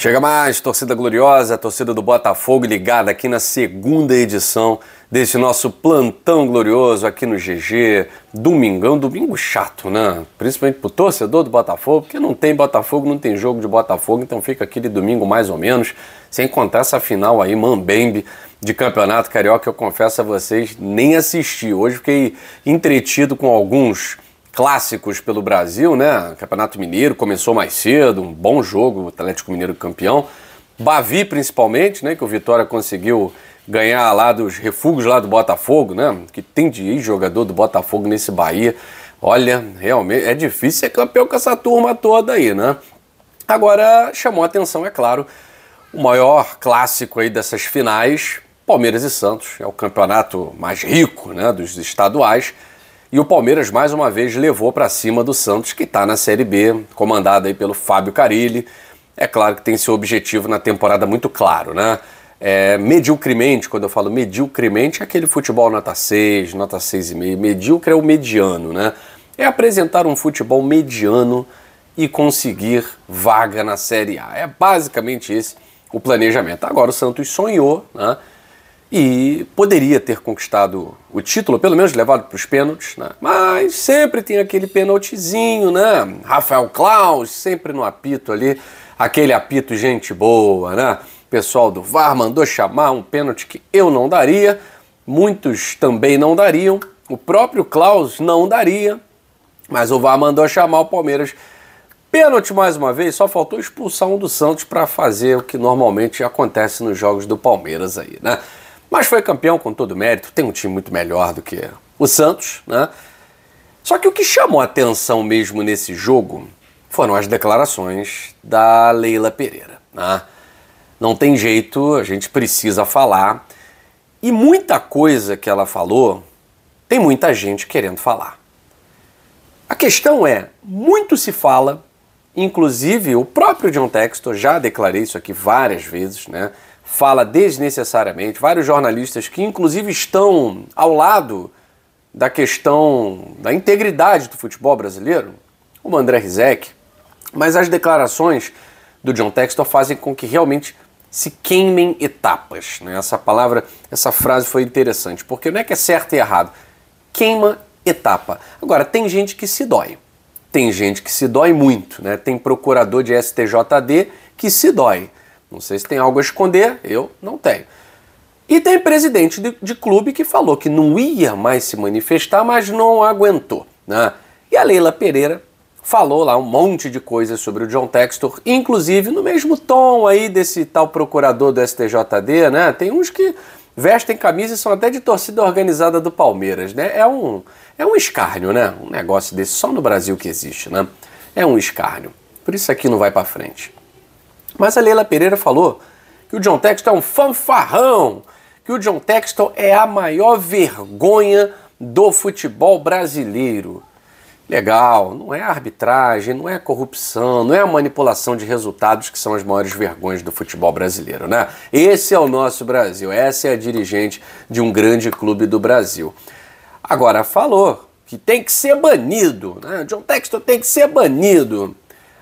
Chega mais, torcida gloriosa, torcida do Botafogo ligada aqui na segunda edição desse nosso plantão glorioso aqui no GG. Domingão, domingo chato, né? Principalmente pro torcedor do Botafogo, porque não tem Botafogo, não tem jogo de Botafogo, então fica aquele domingo mais ou menos, sem contar essa final aí, Mambembe, de Campeonato Carioca, eu confesso a vocês, nem assisti. Hoje fiquei entretido com alguns clássicos pelo Brasil, né? Campeonato Mineiro começou mais cedo, um bom jogo, o Atlético Mineiro campeão. Bavi, principalmente, né? Que o Vitória conseguiu ganhar lá dos refugos lá do Botafogo, né? Que tem de ir jogador do Botafogo nesse Bahia. Olha, realmente é difícil ser campeão com essa turma toda aí, né? Agora chamou a atenção, é claro, o maior clássico aí dessas finais, Palmeiras e Santos, é o campeonato mais rico, né, dos estaduais. E o Palmeiras mais uma vez levou para cima do Santos, que está na Série B, comandado aí pelo Fábio Carilli. É claro que tem seu objetivo na temporada muito claro, né? É, medíocremente, quando eu falo mediocremente, é aquele futebol nota 6, nota 6,5. Medíocre é o mediano, né? É apresentar um futebol mediano e conseguir vaga na Série A. É basicamente esse o planejamento. Agora o Santos sonhou, né? e poderia ter conquistado o título, pelo menos levado para os pênaltis, né? mas sempre tem aquele pênaltizinho, né? Rafael Klaus sempre no apito ali, aquele apito gente boa, né? Pessoal do VAR mandou chamar um pênalti que eu não daria, muitos também não dariam, o próprio Klaus não daria, mas o VAR mandou chamar o Palmeiras. Pênalti mais uma vez, só faltou expulsar um do Santos para fazer o que normalmente acontece nos jogos do Palmeiras aí, né? Mas foi campeão com todo mérito, tem um time muito melhor do que o Santos, né? Só que o que chamou atenção mesmo nesse jogo foram as declarações da Leila Pereira. Né? Não tem jeito, a gente precisa falar. E muita coisa que ela falou, tem muita gente querendo falar. A questão é, muito se fala, inclusive o próprio John Textor, já declarei isso aqui várias vezes, né? fala desnecessariamente, vários jornalistas que, inclusive, estão ao lado da questão da integridade do futebol brasileiro, como André Rizek, mas as declarações do John Textor fazem com que realmente se queimem etapas. Né? Essa palavra, essa frase foi interessante, porque não é que é certo e errado, queima etapa. Agora, tem gente que se dói, tem gente que se dói muito, né? tem procurador de STJD que se dói. Não sei se tem algo a esconder, eu não tenho. E tem presidente de, de clube que falou que não ia mais se manifestar, mas não aguentou. Né? E a Leila Pereira falou lá um monte de coisas sobre o John Textor, inclusive no mesmo tom aí desse tal procurador do STJD, né? Tem uns que vestem camisa e são até de torcida organizada do Palmeiras, né? É um, é um escárnio, né? Um negócio desse só no Brasil que existe, né? É um escárnio. Por isso aqui não vai para frente. Mas a Leila Pereira falou que o John Texton é um fanfarrão, que o John Texton é a maior vergonha do futebol brasileiro. Legal, não é a arbitragem, não é a corrupção, não é a manipulação de resultados que são as maiores vergonhas do futebol brasileiro, né? Esse é o nosso Brasil, essa é a dirigente de um grande clube do Brasil. Agora falou que tem que ser banido, né? John Texton tem que ser banido.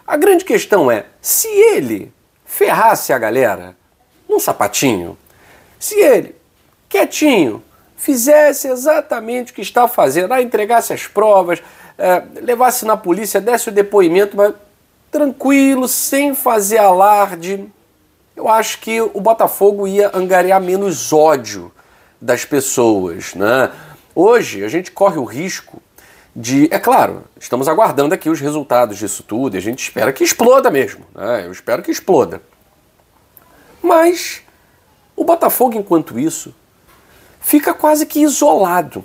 A grande questão é, se ele ferrasse a galera num sapatinho, se ele, quietinho, fizesse exatamente o que está fazendo, ah, entregasse as provas, é, levasse na polícia, desse o depoimento, mas tranquilo, sem fazer alarde, eu acho que o Botafogo ia angariar menos ódio das pessoas, né? Hoje a gente corre o risco de. É claro, estamos aguardando aqui os resultados disso tudo e a gente espera que exploda mesmo. Né? Eu espero que exploda. Mas o Botafogo, enquanto isso, fica quase que isolado.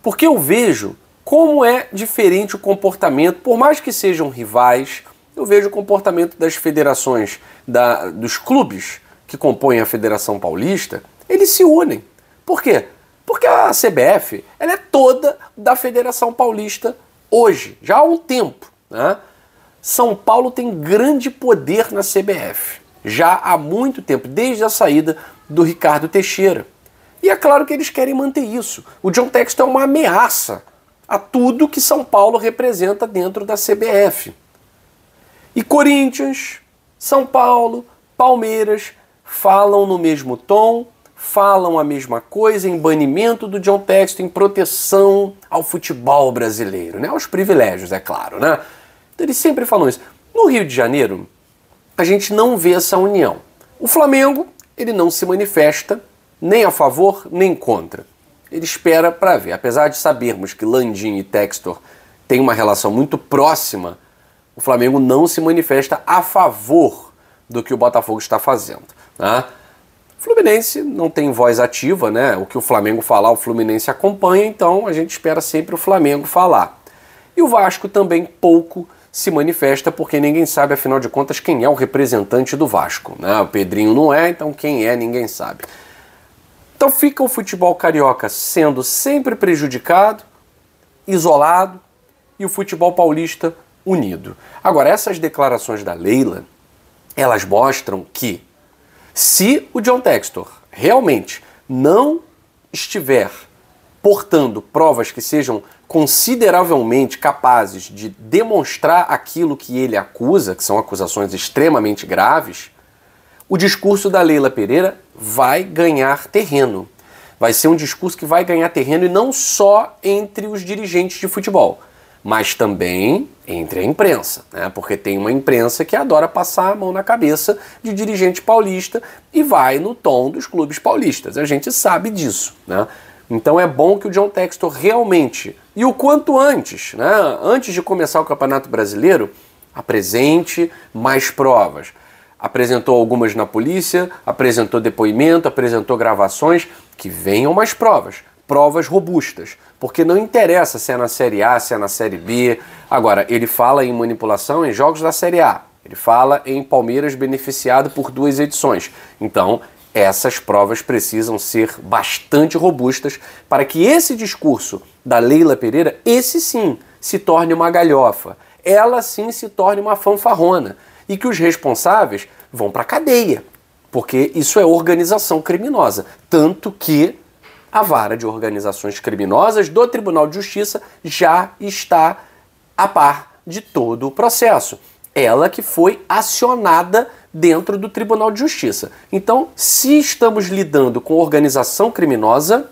Porque eu vejo como é diferente o comportamento, por mais que sejam rivais, eu vejo o comportamento das federações, da, dos clubes que compõem a Federação Paulista, eles se unem. Por quê? Porque a CBF ela é toda da Federação Paulista hoje, já há um tempo. Né? São Paulo tem grande poder na CBF, já há muito tempo, desde a saída do Ricardo Teixeira. E é claro que eles querem manter isso. O John Texton é uma ameaça a tudo que São Paulo representa dentro da CBF. E Corinthians, São Paulo, Palmeiras falam no mesmo tom falam a mesma coisa em banimento do John Texton, em proteção ao futebol brasileiro, né? aos privilégios, é claro. Né? Então, eles sempre falam isso. No Rio de Janeiro, a gente não vê essa união. O Flamengo, ele não se manifesta nem a favor nem contra. Ele espera para ver. Apesar de sabermos que Landim e Textor têm uma relação muito próxima, o Flamengo não se manifesta a favor do que o Botafogo está fazendo. Né? Fluminense não tem voz ativa, né? O que o Flamengo falar, o Fluminense acompanha, então a gente espera sempre o Flamengo falar. E o Vasco também pouco se manifesta, porque ninguém sabe, afinal de contas, quem é o representante do Vasco. Né? O Pedrinho não é, então quem é, ninguém sabe. Então fica o futebol carioca sendo sempre prejudicado, isolado, e o futebol paulista unido. Agora, essas declarações da Leila, elas mostram que se o John Textor realmente não estiver portando provas que sejam consideravelmente capazes de demonstrar aquilo que ele acusa, que são acusações extremamente graves, o discurso da Leila Pereira vai ganhar terreno. Vai ser um discurso que vai ganhar terreno e não só entre os dirigentes de futebol mas também entre a imprensa, né? porque tem uma imprensa que adora passar a mão na cabeça de dirigente paulista e vai no tom dos clubes paulistas. A gente sabe disso. Né? Então é bom que o John Textor realmente, e o quanto antes, né? antes de começar o Campeonato Brasileiro, apresente mais provas. Apresentou algumas na polícia, apresentou depoimento, apresentou gravações, que venham mais provas provas robustas, porque não interessa se é na Série A, se é na Série B. Agora, ele fala em manipulação em jogos da Série A, ele fala em Palmeiras beneficiado por duas edições. Então, essas provas precisam ser bastante robustas para que esse discurso da Leila Pereira, esse sim, se torne uma galhofa. Ela sim se torne uma fanfarrona. E que os responsáveis vão para a cadeia, porque isso é organização criminosa. Tanto que a vara de organizações criminosas do Tribunal de Justiça já está a par de todo o processo. Ela que foi acionada dentro do Tribunal de Justiça. Então, se estamos lidando com organização criminosa,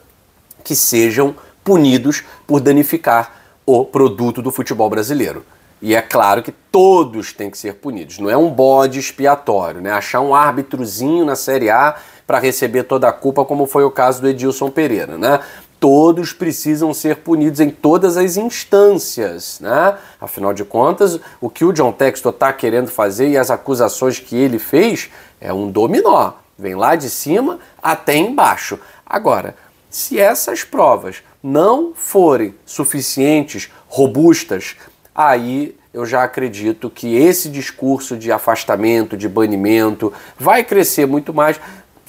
que sejam punidos por danificar o produto do futebol brasileiro. E é claro que todos têm que ser punidos, não é um bode expiatório, né? Achar um árbitrozinho na Série A para receber toda a culpa, como foi o caso do Edilson Pereira, né? Todos precisam ser punidos em todas as instâncias, né? Afinal de contas, o que o John Textor está querendo fazer e as acusações que ele fez é um dominó. Vem lá de cima até embaixo. Agora, se essas provas não forem suficientes, robustas, aí eu já acredito que esse discurso de afastamento, de banimento, vai crescer muito mais.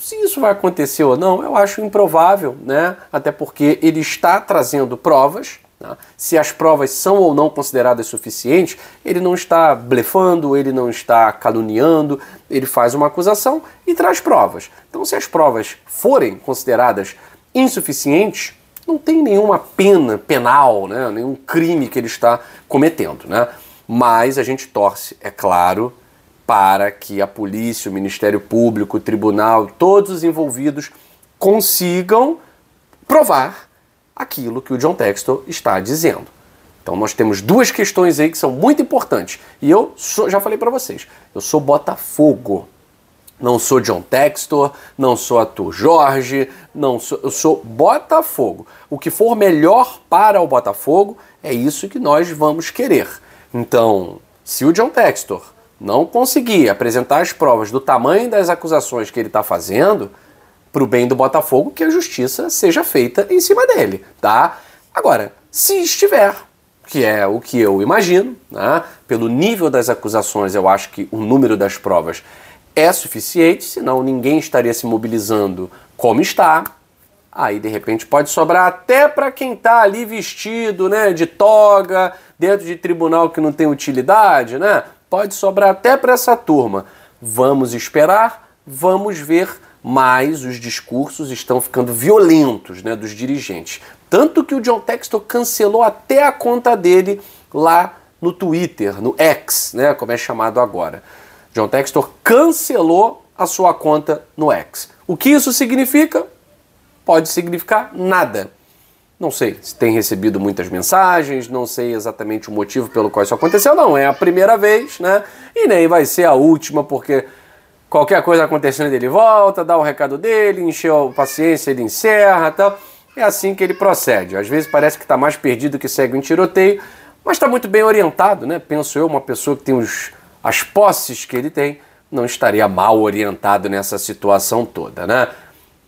Se isso vai acontecer ou não, eu acho improvável, né? Até porque ele está trazendo provas. Tá? Se as provas são ou não consideradas suficientes, ele não está blefando, ele não está caluniando, ele faz uma acusação e traz provas. Então, se as provas forem consideradas insuficientes, não tem nenhuma pena penal, né? nenhum crime que ele está cometendo. Né? Mas a gente torce, é claro, para que a polícia, o Ministério Público, o tribunal, todos os envolvidos consigam provar aquilo que o John Textor está dizendo. Então nós temos duas questões aí que são muito importantes. E eu sou, já falei para vocês, eu sou Botafogo. Não sou John Textor, não sou ator Jorge, não sou, eu sou Botafogo. O que for melhor para o Botafogo é isso que nós vamos querer. Então, se o John Textor não conseguir apresentar as provas do tamanho das acusações que ele está fazendo, para o bem do Botafogo, que a justiça seja feita em cima dele, tá? Agora, se estiver, que é o que eu imagino, né? pelo nível das acusações, eu acho que o número das provas é suficiente, senão ninguém estaria se mobilizando como está. Aí de repente pode sobrar até para quem está ali vestido, né, de toga, dentro de tribunal que não tem utilidade, né? Pode sobrar até para essa turma. Vamos esperar, vamos ver, mas os discursos estão ficando violentos né, dos dirigentes. Tanto que o John Textor cancelou até a conta dele lá no Twitter, no X, né, como é chamado agora. John Textor cancelou a sua conta no X. O que isso significa? Pode significar nada. Não sei se tem recebido muitas mensagens, não sei exatamente o motivo pelo qual isso aconteceu, não é a primeira vez, né? E nem vai ser a última, porque qualquer coisa acontecendo ele volta, dá o recado dele, encheu a paciência, ele encerra tal. É assim que ele procede. Às vezes parece que está mais perdido que segue em tiroteio, mas está muito bem orientado, né? Penso eu, uma pessoa que tem os, as posses que ele tem, não estaria mal orientado nessa situação toda, né?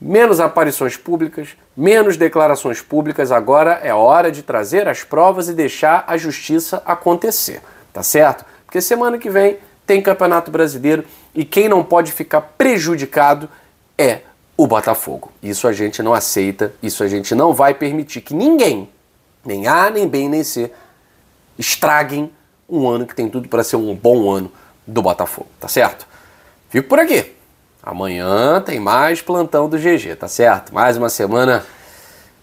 menos aparições públicas, menos declarações públicas. Agora é hora de trazer as provas e deixar a justiça acontecer, tá certo? Porque semana que vem tem Campeonato Brasileiro e quem não pode ficar prejudicado é o Botafogo. Isso a gente não aceita, isso a gente não vai permitir que ninguém, nem A, nem B, nem C, estraguem um ano que tem tudo para ser um bom ano do Botafogo, tá certo? Fico por aqui. Amanhã tem mais plantão do GG, tá certo? Mais uma semana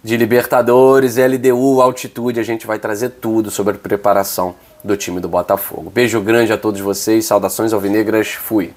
de Libertadores, LDU, altitude, a gente vai trazer tudo sobre a preparação do time do Botafogo. Beijo grande a todos vocês, saudações alvinegras, fui.